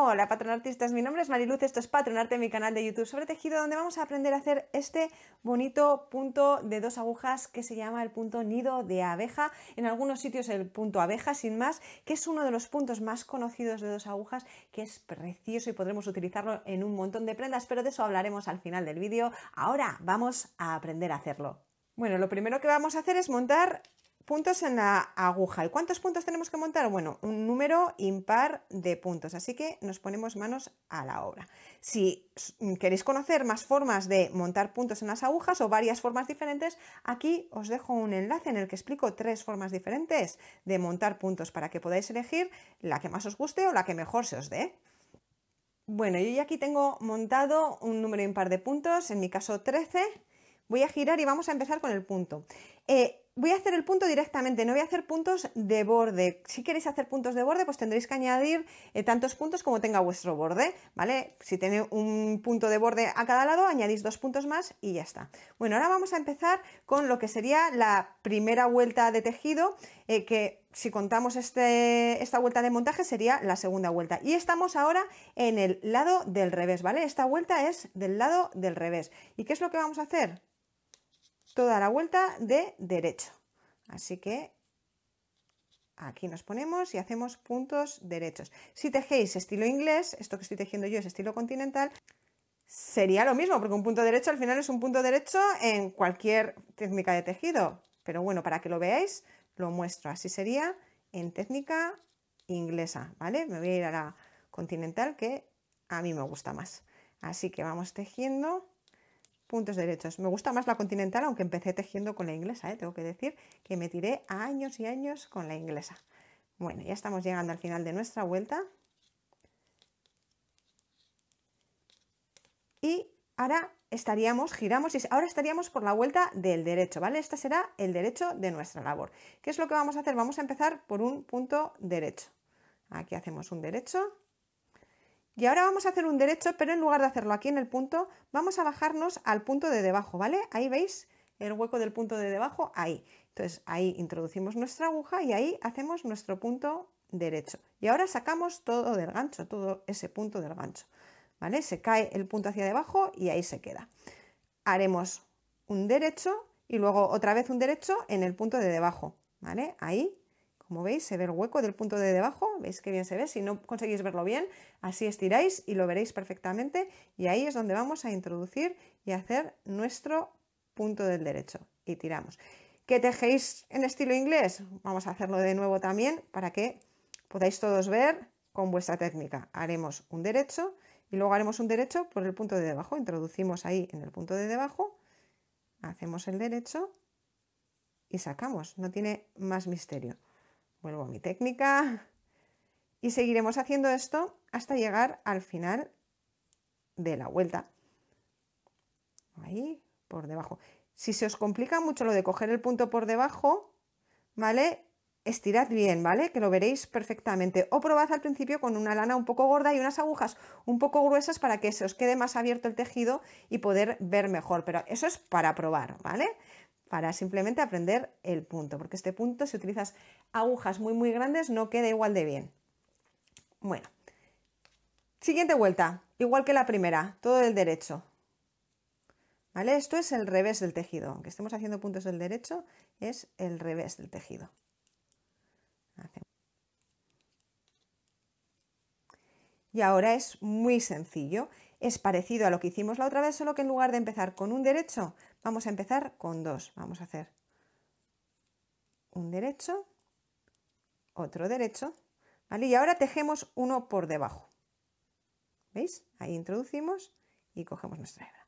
Hola artistas mi nombre es Mariluz, esto es Patronarte, mi canal de YouTube sobre tejido, donde vamos a aprender a hacer este bonito punto de dos agujas que se llama el punto nido de abeja, en algunos sitios el punto abeja sin más, que es uno de los puntos más conocidos de dos agujas, que es precioso y podremos utilizarlo en un montón de prendas, pero de eso hablaremos al final del vídeo. Ahora vamos a aprender a hacerlo. Bueno, lo primero que vamos a hacer es montar puntos en la aguja. ¿Y cuántos puntos tenemos que montar? Bueno, un número impar de puntos. Así que nos ponemos manos a la obra. Si queréis conocer más formas de montar puntos en las agujas o varias formas diferentes, aquí os dejo un enlace en el que explico tres formas diferentes de montar puntos para que podáis elegir la que más os guste o la que mejor se os dé. Bueno, yo ya aquí tengo montado un número impar de puntos, en mi caso 13. Voy a girar y vamos a empezar con el punto. Eh, voy a hacer el punto directamente, no voy a hacer puntos de borde. Si queréis hacer puntos de borde, pues tendréis que añadir eh, tantos puntos como tenga vuestro borde, ¿vale? Si tiene un punto de borde a cada lado, añadís dos puntos más y ya está. Bueno, ahora vamos a empezar con lo que sería la primera vuelta de tejido, eh, que si contamos este, esta vuelta de montaje sería la segunda vuelta. Y estamos ahora en el lado del revés, ¿vale? Esta vuelta es del lado del revés. ¿Y qué es lo que vamos a hacer? toda la vuelta de derecho. Así que aquí nos ponemos y hacemos puntos derechos. Si tejéis estilo inglés, esto que estoy tejiendo yo es estilo continental, sería lo mismo, porque un punto derecho al final es un punto derecho en cualquier técnica de tejido. Pero bueno, para que lo veáis, lo muestro. Así sería en técnica inglesa, ¿vale? Me voy a ir a la continental que a mí me gusta más. Así que vamos tejiendo puntos derechos. Me gusta más la continental, aunque empecé tejiendo con la inglesa, ¿eh? tengo que decir que me tiré años y años con la inglesa. Bueno, ya estamos llegando al final de nuestra vuelta. Y ahora estaríamos, giramos y ahora estaríamos por la vuelta del derecho, ¿vale? Este será el derecho de nuestra labor. ¿Qué es lo que vamos a hacer? Vamos a empezar por un punto derecho. Aquí hacemos un derecho y ahora vamos a hacer un derecho, pero en lugar de hacerlo aquí en el punto, vamos a bajarnos al punto de debajo, ¿vale? Ahí veis el hueco del punto de debajo, ahí. Entonces ahí introducimos nuestra aguja y ahí hacemos nuestro punto derecho. Y ahora sacamos todo del gancho, todo ese punto del gancho, ¿vale? Se cae el punto hacia debajo y ahí se queda. Haremos un derecho y luego otra vez un derecho en el punto de debajo, ¿vale? Ahí como veis, se ve el hueco del punto de debajo, veis que bien se ve, si no conseguís verlo bien, así estiráis y lo veréis perfectamente y ahí es donde vamos a introducir y hacer nuestro punto del derecho y tiramos. ¿Qué tejéis en estilo inglés? Vamos a hacerlo de nuevo también para que podáis todos ver con vuestra técnica. Haremos un derecho y luego haremos un derecho por el punto de debajo. Introducimos ahí en el punto de debajo, hacemos el derecho y sacamos. No tiene más misterio vuelvo a mi técnica y seguiremos haciendo esto hasta llegar al final de la vuelta. Ahí, por debajo. Si se os complica mucho lo de coger el punto por debajo, ¿vale? Estirad bien, ¿vale? Que lo veréis perfectamente. O probad al principio con una lana un poco gorda y unas agujas un poco gruesas para que se os quede más abierto el tejido y poder ver mejor. Pero eso es para probar, ¿vale? para simplemente aprender el punto, porque este punto si utilizas agujas muy muy grandes no queda igual de bien. Bueno, siguiente vuelta, igual que la primera, todo el derecho. ¿Vale? Esto es el revés del tejido, aunque estemos haciendo puntos del derecho, es el revés del tejido. Y ahora es muy sencillo, es parecido a lo que hicimos la otra vez, solo que en lugar de empezar con un derecho, Vamos a empezar con dos. Vamos a hacer un derecho, otro derecho, ¿vale? Y ahora tejemos uno por debajo. ¿Veis? Ahí introducimos y cogemos nuestra hebra.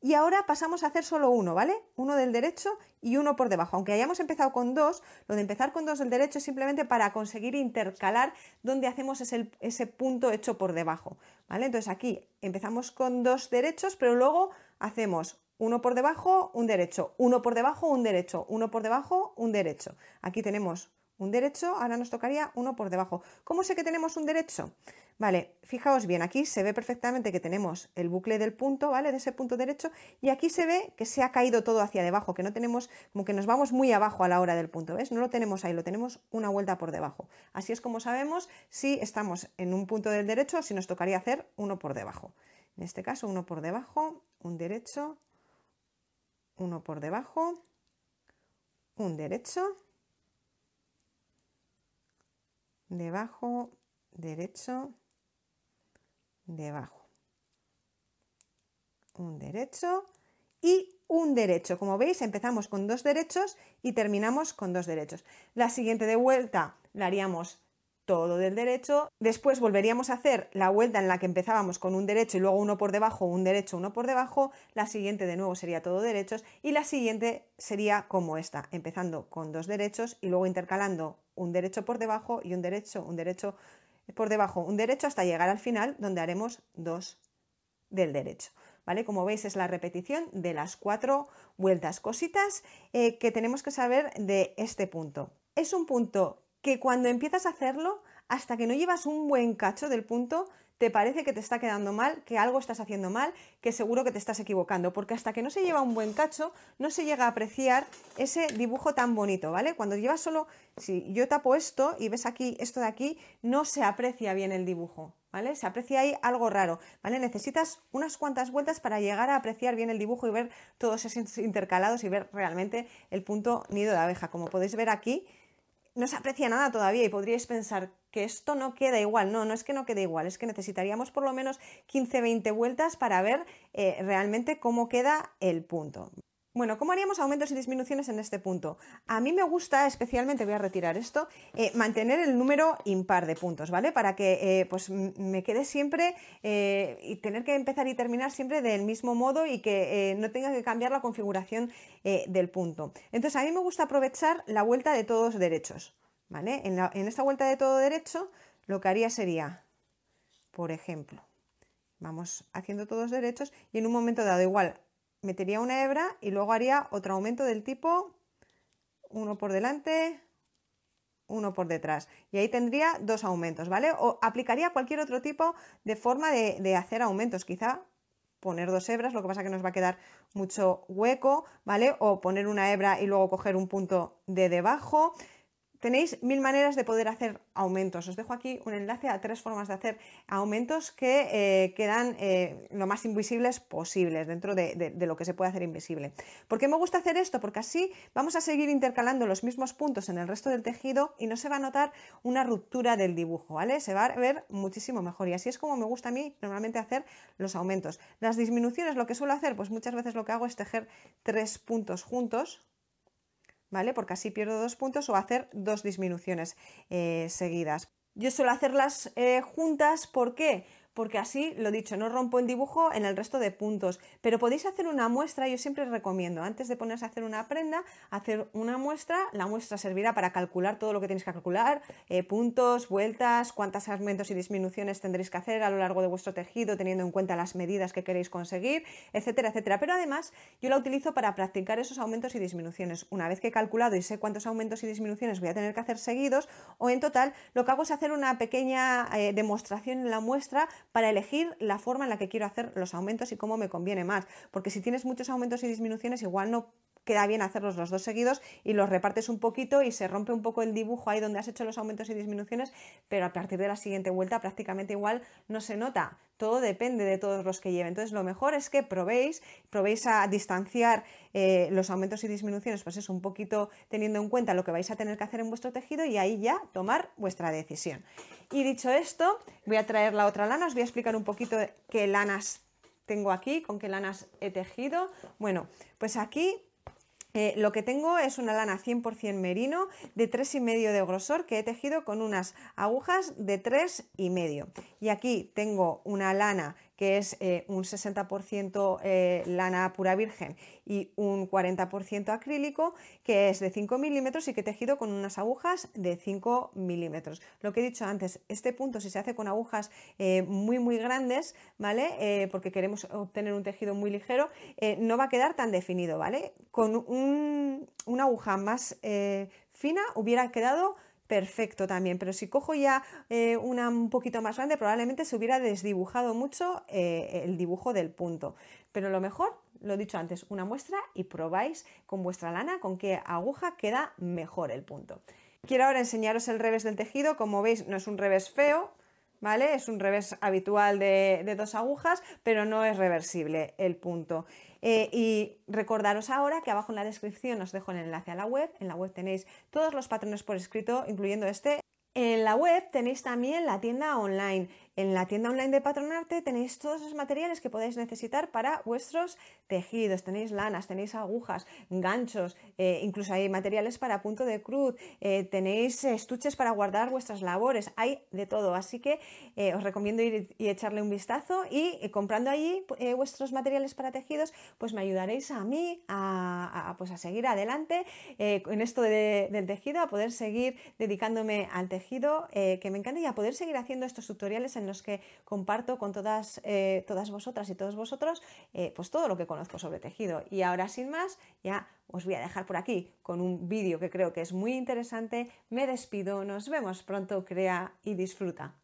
Y ahora pasamos a hacer solo uno, ¿vale? Uno del derecho y uno por debajo. Aunque hayamos empezado con dos, lo de empezar con dos del derecho es simplemente para conseguir intercalar donde hacemos ese, ese punto hecho por debajo, ¿vale? Entonces aquí empezamos con dos derechos, pero luego hacemos uno por debajo, un derecho, uno por debajo, un derecho, uno por debajo, un derecho. Aquí tenemos un derecho, ahora nos tocaría uno por debajo. ¿Cómo sé que tenemos un derecho? Vale, fijaos bien, aquí se ve perfectamente que tenemos el bucle del punto, ¿vale? De ese punto derecho, y aquí se ve que se ha caído todo hacia debajo, que no tenemos, como que nos vamos muy abajo a la hora del punto, ¿ves? No lo tenemos ahí, lo tenemos una vuelta por debajo. Así es como sabemos si estamos en un punto del derecho, o si nos tocaría hacer uno por debajo. En este caso, uno por debajo, un derecho, uno por debajo, un derecho, debajo, derecho, debajo. Un derecho y un derecho. Como veis, empezamos con dos derechos y terminamos con dos derechos. La siguiente de vuelta la haríamos todo del derecho. Después volveríamos a hacer la vuelta en la que empezábamos con un derecho y luego uno por debajo, un derecho, uno por debajo. La siguiente de nuevo sería todo derechos y la siguiente sería como esta, empezando con dos derechos y luego intercalando un derecho por debajo y un derecho, un derecho por debajo, un derecho hasta llegar al final donde haremos dos del derecho. ¿Vale? Como veis es la repetición de las cuatro vueltas, cositas eh, que tenemos que saber de este punto. Es un punto que cuando empiezas a hacerlo, hasta que no llevas un buen cacho del punto, te parece que te está quedando mal, que algo estás haciendo mal, que seguro que te estás equivocando, porque hasta que no se lleva un buen cacho, no se llega a apreciar ese dibujo tan bonito, ¿vale? Cuando llevas solo, si yo tapo esto y ves aquí esto de aquí, no se aprecia bien el dibujo, ¿vale? Se aprecia ahí algo raro, ¿vale? Necesitas unas cuantas vueltas para llegar a apreciar bien el dibujo y ver todos esos intercalados y ver realmente el punto nido de abeja. Como podéis ver aquí, no se aprecia nada todavía y podríais pensar que esto no queda igual. No, no es que no quede igual, es que necesitaríamos por lo menos 15-20 vueltas para ver eh, realmente cómo queda el punto. Bueno, ¿cómo haríamos aumentos y disminuciones en este punto? A mí me gusta, especialmente voy a retirar esto, eh, mantener el número impar de puntos, ¿vale? Para que eh, pues me quede siempre eh, y tener que empezar y terminar siempre del mismo modo y que no tenga que cambiar la configuración del punto. Entonces, a mí me gusta aprovechar la vuelta de todos derechos, ¿vale? En, en esta vuelta de todo derecho, lo que haría sería, por ejemplo, vamos haciendo todos derechos y en un momento dado igual metería una hebra y luego haría otro aumento del tipo uno por delante, uno por detrás. Y ahí tendría dos aumentos, ¿vale? O aplicaría cualquier otro tipo de forma de, hacer aumentos, quizá poner dos hebras, lo que pasa que nos va a quedar mucho hueco, ¿vale? O poner una hebra y luego coger un punto de debajo. Tenéis mil maneras de poder hacer aumentos. Os dejo aquí un enlace a tres formas de hacer aumentos que eh, quedan eh, lo más invisibles posibles dentro de, lo que se puede hacer invisible. ¿Por qué me gusta hacer esto? Porque así vamos a seguir intercalando los mismos puntos en el resto del tejido y no se va a notar una ruptura del dibujo, ¿vale? Se va a ver muchísimo mejor y así es como me gusta a mí normalmente hacer los aumentos. Las disminuciones, lo que suelo hacer, pues muchas veces lo que hago es tejer tres puntos juntos, ¿vale? Porque así pierdo dos puntos o hacer dos disminuciones eh, seguidas. Yo suelo hacerlas eh, juntas, ¿por qué? porque así, lo dicho, no rompo en dibujo en el resto de puntos, pero podéis hacer una muestra, yo siempre recomiendo, antes de ponerse a hacer una prenda, hacer una muestra, la muestra servirá para calcular todo lo que tenéis que calcular, eh, puntos, vueltas, cuántos aumentos y disminuciones tendréis que hacer a lo largo de vuestro tejido, teniendo en cuenta las medidas que queréis conseguir, etcétera, etcétera. Pero además, yo la utilizo para practicar esos aumentos y disminuciones. Una vez que he calculado y sé cuántos aumentos y disminuciones voy a tener que hacer seguidos, o en total, lo que hago es hacer una pequeña eh, demostración en la muestra para elegir la forma en la que quiero hacer los aumentos y cómo me conviene más. Porque si tienes muchos aumentos y disminuciones, igual no queda bien hacerlos los dos seguidos y los repartes un poquito y se rompe un poco el dibujo ahí donde has hecho los aumentos y disminuciones, pero a partir de la siguiente vuelta prácticamente igual no se nota. Todo depende de todos los que lleve. Entonces lo mejor es que probéis, probéis a distanciar eh, los aumentos y disminuciones, pues es un poquito teniendo en cuenta lo que vais a tener que hacer en vuestro tejido y ahí ya tomar vuestra decisión. Y dicho esto, voy a traer la otra lana, os voy a explicar un poquito qué lanas tengo aquí, con qué lanas he tejido. Bueno, pues aquí eh, lo que tengo es una lana 100% merino de 3,5 de grosor que he tejido con unas agujas de 3,5. Y aquí tengo una lana que es eh, un 60% eh, lana pura virgen y un 40% acrílico, que es de 5 milímetros y que he tejido con unas agujas de 5 milímetros. Lo que he dicho antes, este punto si se hace con agujas eh, muy muy grandes, ¿vale? porque queremos obtener un tejido muy ligero, no va a quedar tan definido, ¿vale? Con una aguja más fina hubiera quedado perfecto también, pero si cojo ya eh, una un poquito más grande, probablemente se hubiera desdibujado mucho eh, el dibujo del punto. Pero lo mejor, lo he dicho antes, una muestra y probáis con vuestra lana con qué aguja queda mejor el punto. Quiero ahora enseñaros el revés del tejido, como veis no es un revés feo, es un revés habitual de, dos agujas, pero no es reversible el punto. Eh, y recordaros ahora que abajo en la descripción os dejo el enlace a la web. En la web tenéis todos los patrones por escrito, incluyendo este. En la web tenéis también la tienda online. En la tienda online de Patronarte tenéis todos los materiales que podéis necesitar para vuestros tejidos. Tenéis lanas, tenéis agujas, ganchos, eh, incluso hay materiales para punto de cruz, eh, tenéis estuches para guardar vuestras labores, hay de todo. Así que eh, os recomiendo ir y echarle un vistazo y comprando allí vuestros materiales para tejidos, pues me ayudaréis a mí a, pues a seguir adelante en esto del tejido, a poder seguir dedicándome al tejido que me encanta y a poder seguir haciendo estos tutoriales en los que comparto con todas, eh, todas vosotras y todos vosotros eh, pues todo lo que conozco sobre tejido. Y ahora sin más, ya os voy a dejar por aquí con un vídeo que creo que es muy interesante. Me despido, nos vemos pronto, crea y disfruta.